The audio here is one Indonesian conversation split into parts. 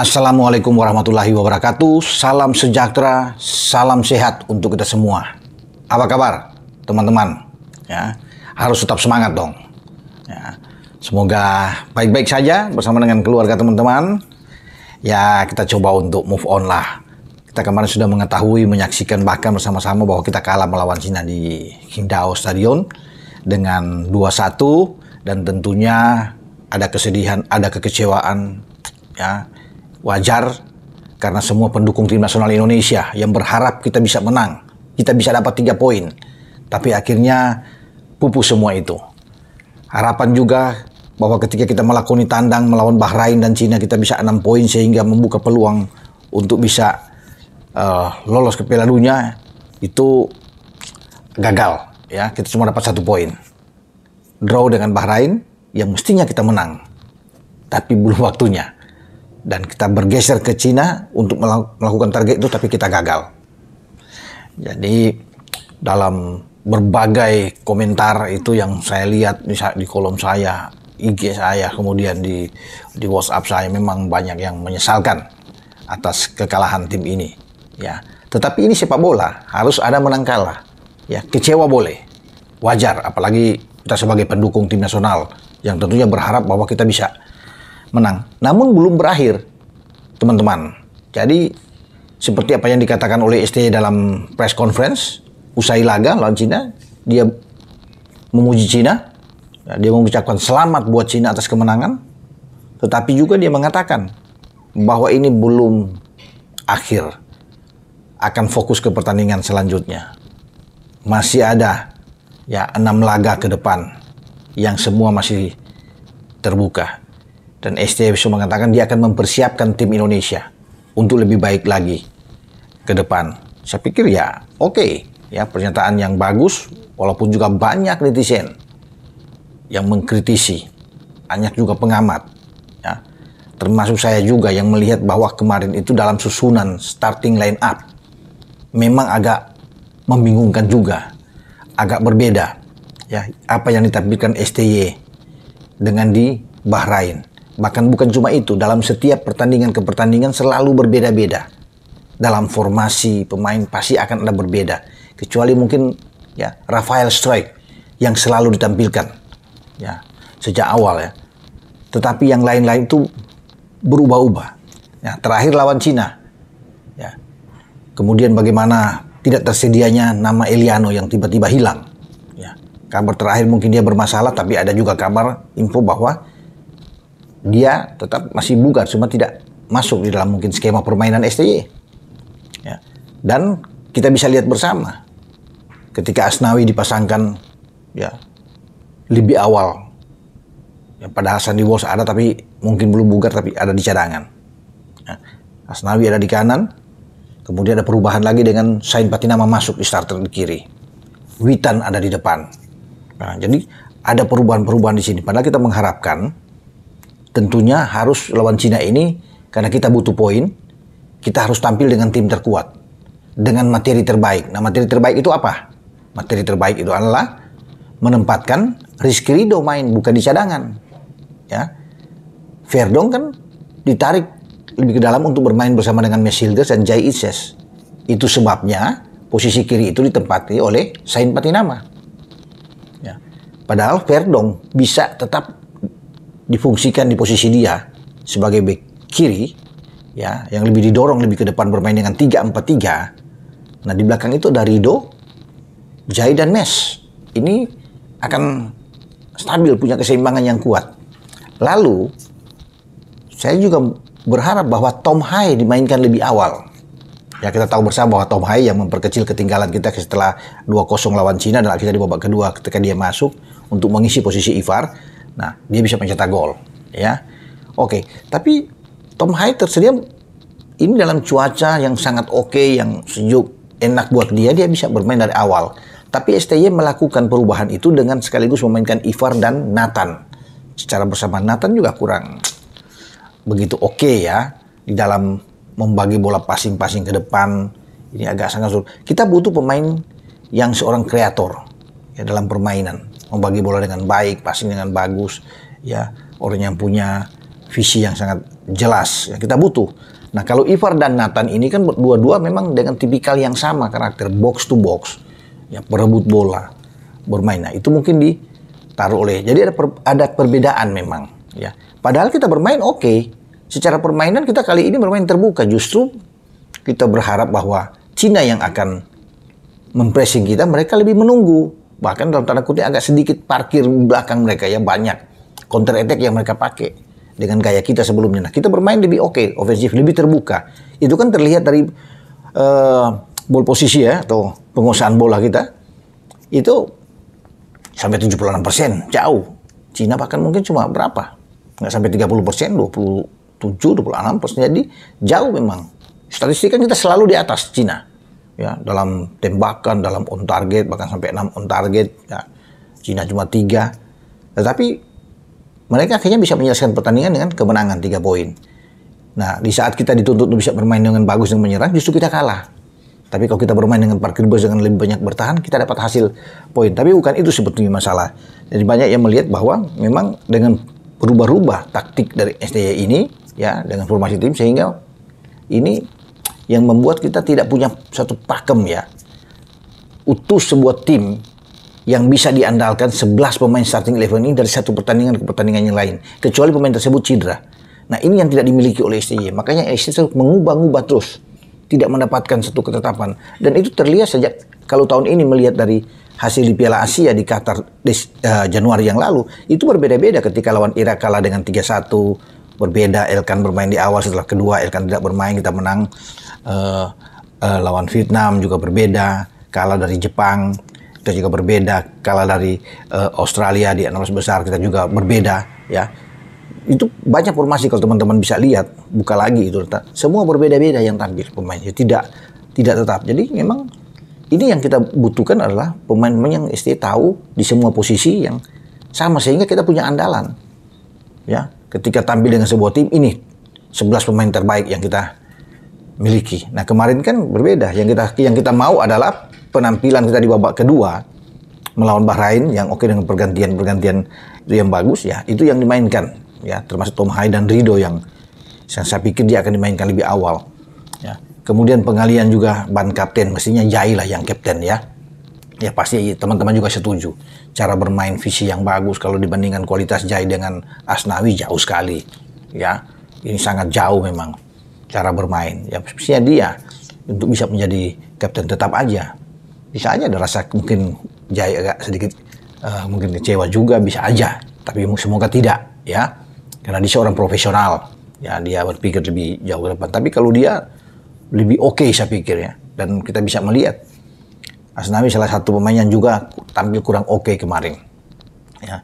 Assalamualaikum warahmatullahi wabarakatuh. Salam sejahtera, salam sehat untuk kita semua. Apa kabar, teman-teman? Ya, harus tetap semangat dong. Ya, semoga baik-baik saja bersama dengan keluarga teman-teman. Ya, kita coba untuk move on lah. Kita kemarin sudah mengetahui, menyaksikan bahkan bersama-sama bahwa kita kalah melawan Cina di Hindao Stadion dengan 2-1 dan tentunya ada kesedihan, ada kekecewaan ya Wajar karena semua pendukung tim nasional Indonesia yang berharap kita bisa menang, kita bisa dapat tiga poin. Tapi akhirnya pupus semua itu. Harapan juga bahwa ketika kita melakoni tandang melawan Bahrain dan Cina kita bisa enam poin sehingga membuka peluang untuk bisa uh, lolos ke Piala Dunia itu gagal ya kita cuma dapat satu poin draw dengan Bahrain yang mestinya kita menang tapi belum waktunya dan kita bergeser ke Cina untuk melakukan target itu tapi kita gagal. Jadi dalam berbagai komentar itu yang saya lihat di, kolom saya, IG saya, kemudian di di WhatsApp saya memang banyak yang menyesalkan atas kekalahan tim ini, ya. Tetapi ini sepak bola, harus ada menang kalah. Ya, kecewa boleh. Wajar apalagi kita sebagai pendukung tim nasional yang tentunya berharap bahwa kita bisa menang. Namun belum berakhir, teman-teman. Jadi seperti apa yang dikatakan oleh STI dalam press conference usai laga lawan Cina, dia memuji Cina, nah, dia mengucapkan selamat buat Cina atas kemenangan, tetapi juga dia mengatakan bahwa ini belum akhir, akan fokus ke pertandingan selanjutnya. Masih ada ya enam laga ke depan yang semua masih terbuka. Dan bisa mengatakan dia akan mempersiapkan tim Indonesia untuk lebih baik lagi ke depan. Saya pikir ya oke, okay. ya pernyataan yang bagus walaupun juga banyak netizen yang mengkritisi, banyak juga pengamat, ya termasuk saya juga yang melihat bahwa kemarin itu dalam susunan starting line up memang agak membingungkan juga, agak berbeda ya apa yang ditampilkan STY dengan di Bahrain. Bahkan bukan cuma itu, dalam setiap pertandingan ke pertandingan selalu berbeda-beda. Dalam formasi pemain pasti akan ada berbeda. Kecuali mungkin ya Rafael Strike yang selalu ditampilkan ya sejak awal ya. Tetapi yang lain-lain itu berubah-ubah. Ya, terakhir lawan Cina. Ya. Kemudian bagaimana tidak tersedianya nama Eliano yang tiba-tiba hilang. Ya. Kabar terakhir mungkin dia bermasalah, tapi ada juga kabar info bahwa dia tetap masih bugar, cuma tidak masuk di dalam mungkin skema permainan STY. Ya. Dan kita bisa lihat bersama, ketika Asnawi dipasangkan ya lebih awal, ya, padahal Sandi Walsh ada tapi mungkin belum bugar tapi ada di cadangan. Ya. Asnawi ada di kanan, kemudian ada perubahan lagi dengan Sain Patinama masuk di starter di kiri. Witan ada di depan. Nah, jadi ada perubahan-perubahan di sini. Padahal kita mengharapkan tentunya harus lawan Cina ini karena kita butuh poin, kita harus tampil dengan tim terkuat, dengan materi terbaik. Nah, materi terbaik itu apa? Materi terbaik itu adalah menempatkan Rizky Ridho main bukan di cadangan. Ya. Verdong kan ditarik lebih ke dalam untuk bermain bersama dengan Mesilgas dan Jai Itses Itu sebabnya posisi kiri itu ditempati oleh Sain Patinama. Ya. Padahal Verdong bisa tetap difungsikan di posisi dia sebagai bek kiri ya yang lebih didorong lebih ke depan bermain dengan 3-4-3 nah di belakang itu ada Rido Jai dan Mes ini akan stabil punya keseimbangan yang kuat lalu saya juga berharap bahwa Tom Hai dimainkan lebih awal Ya kita tahu bersama bahwa Tom Hai yang memperkecil ketinggalan kita setelah 2-0 lawan Cina dan akhirnya di babak kedua ketika dia masuk untuk mengisi posisi Ivar Nah, dia bisa mencetak gol, ya. Oke, okay. tapi Tom Hayes tersedia ini dalam cuaca yang sangat oke, okay, yang sejuk, enak buat dia, dia bisa bermain dari awal. Tapi STY melakukan perubahan itu dengan sekaligus memainkan Ivar dan Nathan. Secara bersama Nathan juga kurang begitu oke okay ya di dalam membagi bola passing-passing ke depan. Ini agak sangat sulit. Kita butuh pemain yang seorang kreator ya dalam permainan membagi bola dengan baik, pasti dengan bagus, ya orang yang punya visi yang sangat jelas. Ya, kita butuh. Nah kalau Ivar dan Nathan ini kan dua-dua memang dengan tipikal yang sama karakter box to box, ya perebut bola, bermain. Nah itu mungkin ditaruh oleh. Jadi ada per, ada perbedaan memang. Ya padahal kita bermain oke. Okay. Secara permainan kita kali ini bermain terbuka. Justru kita berharap bahwa Cina yang akan mempressing kita, mereka lebih menunggu bahkan dalam tanda kutip agak sedikit parkir belakang mereka ya banyak counter attack yang mereka pakai dengan gaya kita sebelumnya. Nah, kita bermain lebih oke, okay, ofensif lebih terbuka. Itu kan terlihat dari uh, ball posisi ya atau penguasaan bola kita. Itu sampai 76% jauh. Cina bahkan mungkin cuma berapa? Nggak sampai 30%, 27, 26%. Jadi jauh memang. Statistik kan kita selalu di atas Cina ya dalam tembakan, dalam on target bahkan sampai 6 on target. Ya. Cina cuma tiga. Tetapi mereka akhirnya bisa menyelesaikan pertandingan dengan kemenangan tiga poin. Nah, di saat kita dituntut untuk bisa bermain dengan bagus dan menyerang, justru kita kalah. Tapi kalau kita bermain dengan parkir bus dengan lebih banyak bertahan, kita dapat hasil poin. Tapi bukan itu sebetulnya masalah. Jadi banyak yang melihat bahwa memang dengan berubah-ubah taktik dari STY ini, ya dengan formasi tim sehingga ini yang membuat kita tidak punya satu pakem ya. Utuh sebuah tim yang bisa diandalkan 11 pemain starting eleven ini dari satu pertandingan ke pertandingan yang lain. Kecuali pemain tersebut cedera. Nah ini yang tidak dimiliki oleh STJ. Makanya STJ mengubah-ubah terus. Tidak mendapatkan satu ketetapan. Dan itu terlihat sejak kalau tahun ini melihat dari hasil di Piala Asia di Qatar di, uh, Januari yang lalu itu berbeda-beda ketika lawan Irak kalah dengan 3-1 berbeda Elkan bermain di awal setelah kedua Elkan tidak bermain kita menang uh, uh, lawan Vietnam juga berbeda, kalah dari Jepang kita juga berbeda, kalah dari uh, Australia di analis besar kita juga berbeda ya. Itu banyak formasi kalau teman-teman bisa lihat, buka lagi itu semua berbeda-beda yang tampil pemainnya tidak tidak tetap. Jadi memang ini yang kita butuhkan adalah pemain-pemain yang istri tahu di semua posisi yang sama sehingga kita punya andalan. Ya, ketika tampil dengan sebuah tim ini 11 pemain terbaik yang kita miliki. Nah kemarin kan berbeda. Yang kita yang kita mau adalah penampilan kita di babak kedua melawan Bahrain yang oke dengan pergantian-pergantian itu yang bagus ya itu yang dimainkan ya termasuk Tom Hai dan Rido yang, yang saya pikir dia akan dimainkan lebih awal ya kemudian pengalian juga ban kapten mestinya Jai lah yang kapten ya ya pasti teman-teman juga setuju cara bermain visi yang bagus kalau dibandingkan kualitas Jai dengan Asnawi jauh sekali ya ini sangat jauh memang cara bermain. Ya mestinya dia untuk bisa menjadi kapten tetap aja. Bisa aja ada rasa mungkin jaya agak sedikit uh, mungkin kecewa juga bisa aja. Tapi semoga tidak ya. Karena dia seorang profesional. Ya dia berpikir lebih jauh ke depan. Tapi kalau dia lebih oke okay, saya pikir ya. Dan kita bisa melihat Asnawi salah satu pemain yang juga tampil kurang oke okay kemarin. Ya.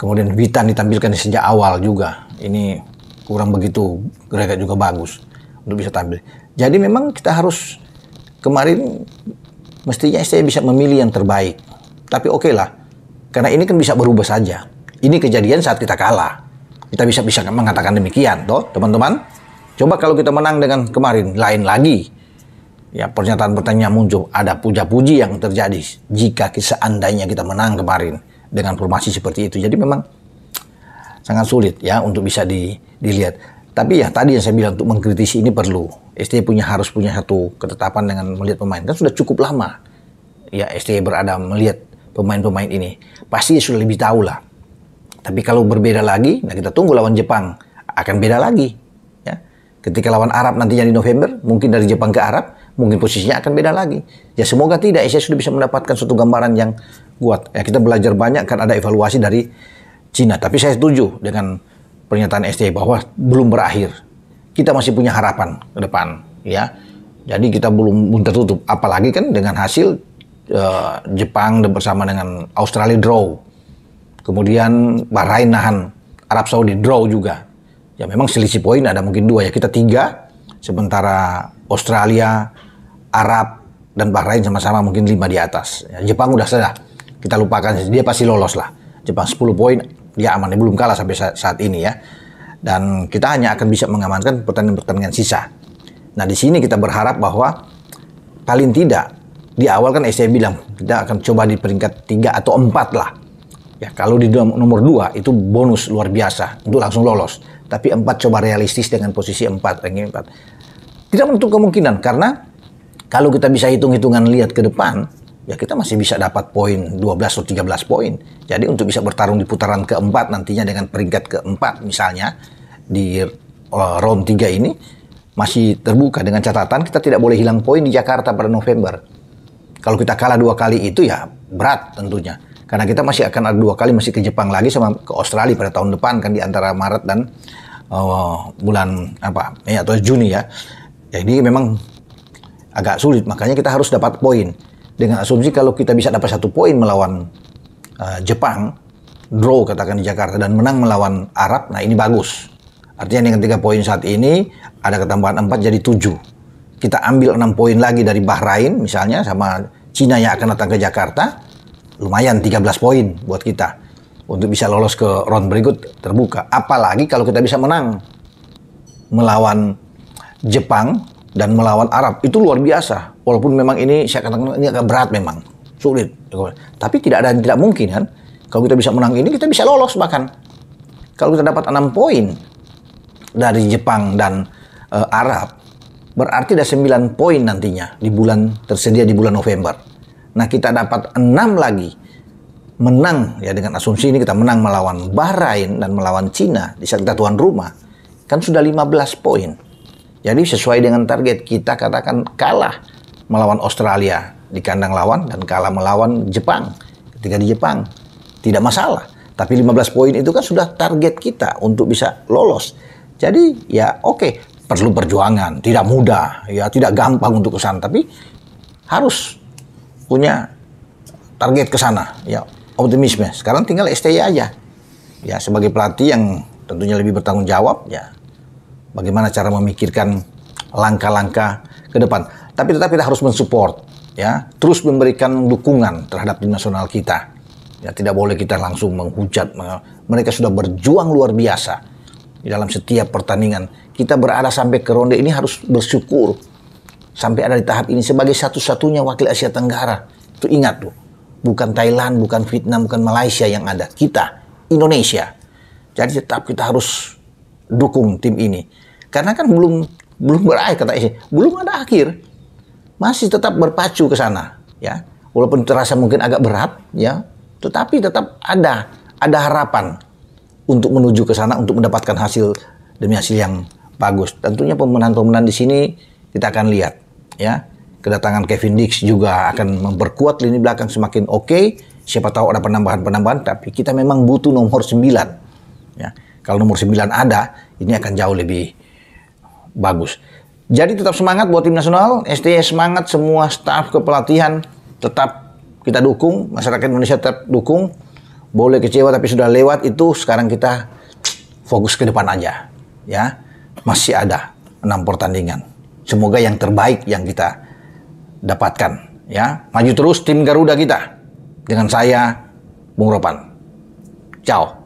Kemudian vita ditampilkan sejak awal juga. Ini kurang begitu gerak juga bagus untuk bisa tampil. Jadi memang kita harus kemarin mestinya saya bisa memilih yang terbaik. Tapi oke okay lah, karena ini kan bisa berubah saja. Ini kejadian saat kita kalah. Kita bisa bisa mengatakan demikian, toh teman-teman. Coba kalau kita menang dengan kemarin, lain lagi. Ya pernyataan-pertanyaan muncul, ada puja-puji yang terjadi jika seandainya kita menang kemarin dengan formasi seperti itu. Jadi memang sangat sulit ya untuk bisa di, dilihat. Tapi ya tadi yang saya bilang untuk mengkritisi ini perlu. STY punya harus punya satu ketetapan dengan melihat pemain kan sudah cukup lama. Ya STY berada melihat pemain-pemain ini pasti sudah lebih tahu lah. Tapi kalau berbeda lagi, nah kita tunggu lawan Jepang akan beda lagi. Ya. Ketika lawan Arab nantinya di November, mungkin dari Jepang ke Arab, mungkin posisinya akan beda lagi. Ya semoga tidak, Asia sudah bisa mendapatkan suatu gambaran yang kuat. Ya kita belajar banyak kan ada evaluasi dari Cina. Tapi saya setuju dengan pernyataan SD bahwa belum berakhir. Kita masih punya harapan ke depan, ya. Jadi kita belum tertutup. Apalagi kan dengan hasil uh, Jepang bersama dengan Australia draw, kemudian Bahrain nahan, Arab Saudi draw juga. Ya memang selisih poin ada mungkin dua ya kita tiga, sementara Australia, Arab dan Bahrain sama-sama mungkin lima di atas. Ya, Jepang udah sudah. kita lupakan dia pasti lolos lah. Jepang 10 poin, ya amannya belum kalah sampai saat ini ya. Dan kita hanya akan bisa mengamankan pertandingan-pertandingan sisa. Nah di sini kita berharap bahwa paling tidak di awal kan saya bilang kita akan coba di peringkat 3 atau 4 lah. Ya kalau di nomor 2 itu bonus luar biasa untuk langsung lolos. Tapi 4 coba realistis dengan posisi 4, ranking 4. Tidak menutup kemungkinan karena kalau kita bisa hitung-hitungan lihat ke depan, ya kita masih bisa dapat poin 12 atau 13 poin. Jadi untuk bisa bertarung di putaran keempat nantinya dengan peringkat keempat misalnya di eh, round 3 ini masih terbuka dengan catatan kita tidak boleh hilang poin di Jakarta pada November. Kalau kita kalah dua kali itu ya berat tentunya. Karena kita masih akan ada dua kali masih ke Jepang lagi sama ke Australia pada tahun depan kan di antara Maret dan uh, bulan apa ya atau Juni ya. Jadi memang agak sulit makanya kita harus dapat poin dengan asumsi kalau kita bisa dapat satu poin melawan uh, Jepang, draw katakan di Jakarta dan menang melawan Arab, nah ini bagus. Artinya dengan tiga poin saat ini ada ketambahan empat jadi tujuh. Kita ambil enam poin lagi dari Bahrain misalnya sama Cina yang akan datang ke Jakarta, lumayan 13 poin buat kita untuk bisa lolos ke round berikut terbuka. Apalagi kalau kita bisa menang melawan Jepang dan melawan Arab itu luar biasa. Walaupun memang ini saya katakan ini agak berat memang, sulit. Tapi tidak ada tidak mungkin kan. Kalau kita bisa menang ini kita bisa lolos bahkan. Kalau kita dapat enam poin dari Jepang dan e, Arab, berarti ada 9 poin nantinya di bulan tersedia di bulan November. Nah, kita dapat enam lagi menang ya dengan asumsi ini kita menang melawan Bahrain dan melawan Cina di saat kita tuan rumah kan sudah 15 poin. Jadi sesuai dengan target kita katakan kalah melawan Australia di kandang lawan dan kalah melawan Jepang ketika di Jepang. Tidak masalah. Tapi 15 poin itu kan sudah target kita untuk bisa lolos. Jadi ya oke, okay, perlu perjuangan, tidak mudah, ya tidak gampang untuk ke tapi harus punya target ke sana, ya optimisme. Sekarang tinggal STI aja. Ya sebagai pelatih yang tentunya lebih bertanggung jawab ya bagaimana cara memikirkan langkah-langkah ke depan. Tapi tetap kita harus mensupport, ya, terus memberikan dukungan terhadap tim nasional kita. Ya, tidak boleh kita langsung menghujat. Mereka sudah berjuang luar biasa di dalam setiap pertandingan. Kita berada sampai ke ronde ini harus bersyukur sampai ada di tahap ini sebagai satu-satunya wakil Asia Tenggara. Itu ingat tuh, bukan Thailand, bukan Vietnam, bukan Malaysia yang ada. Kita, Indonesia. Jadi tetap kita harus dukung tim ini. Karena kan belum belum berakhir kata ini Belum ada akhir. Masih tetap berpacu ke sana, ya. Walaupun terasa mungkin agak berat, ya, tetapi tetap ada ada harapan untuk menuju ke sana untuk mendapatkan hasil demi hasil yang bagus. Tentunya pemenang-pemenang di sini kita akan lihat, ya. Kedatangan Kevin Dix juga akan memperkuat lini belakang semakin oke. Okay. Siapa tahu ada penambahan-penambahan, tapi kita memang butuh nomor 9. Ya. Kalau nomor 9 ada, ini akan jauh lebih bagus. Jadi tetap semangat buat tim nasional, STS semangat semua staf kepelatihan tetap kita dukung, masyarakat Indonesia tetap dukung. Boleh kecewa tapi sudah lewat itu sekarang kita fokus ke depan aja. Ya. Masih ada enam pertandingan. Semoga yang terbaik yang kita dapatkan ya. Maju terus tim Garuda kita. Dengan saya Bung Ropan. Ciao.